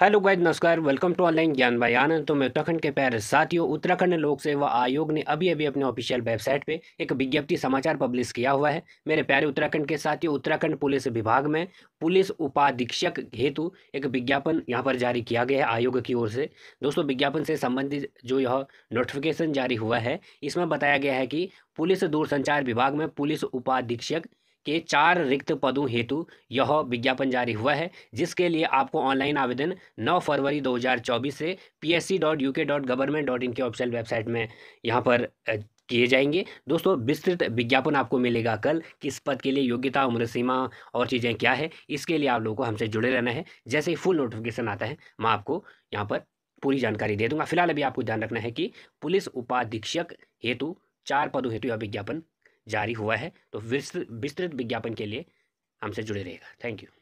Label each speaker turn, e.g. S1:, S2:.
S1: hello guys नमस्कार welcome to online ज्ञान भाई आनंद तो मैं उत्तराखंड के प्यारे साथियों उत्तराखंड लोक सेवा आयोग ने अभी अभी अपने ऑफिशियल वेबसाइट पे एक विज्ञप्ति समाचार पब्लिश किया हुआ है मेरे प्यारे उत्तराखंड के साथियों उत्तराखंड पुलिस विभाग में पुलिस उपाधीक्षक हेतु एक विज्ञापन यहाँ पर जारी किया गया है आयोग की ओर से दोस्तों विज्ञापन से संबंधित जो यह नोटिफिकेशन जारी हुआ है इसमें बताया गया है कि पुलिस दूरसंचार विभाग में पुलिस उपाधीक्षक के चार रिक्त पदों हेतु यह विज्ञापन जारी हुआ है जिसके लिए आपको ऑनलाइन आवेदन 9 फरवरी 2024 से psc.uk.government.in के ऑफिशियल वेबसाइट में यहाँ पर किए जाएंगे दोस्तों विस्तृत विज्ञापन आपको मिलेगा कल किस पद के लिए योग्यता उम्र सीमा और चीज़ें क्या है इसके लिए आप लोगों को हमसे जुड़े रहना है जैसे ही फुल नोटिफिकेशन आता है मैं आपको यहाँ पर पूरी जानकारी दे दूंगा फिलहाल अभी आपको ध्यान रखना है कि पुलिस उपाधीक्षक हेतु चार पदों हेतु यह विज्ञापन जारी हुआ है तो विस्तृत विज्ञापन के लिए हमसे जुड़े रहेगा थैंक यू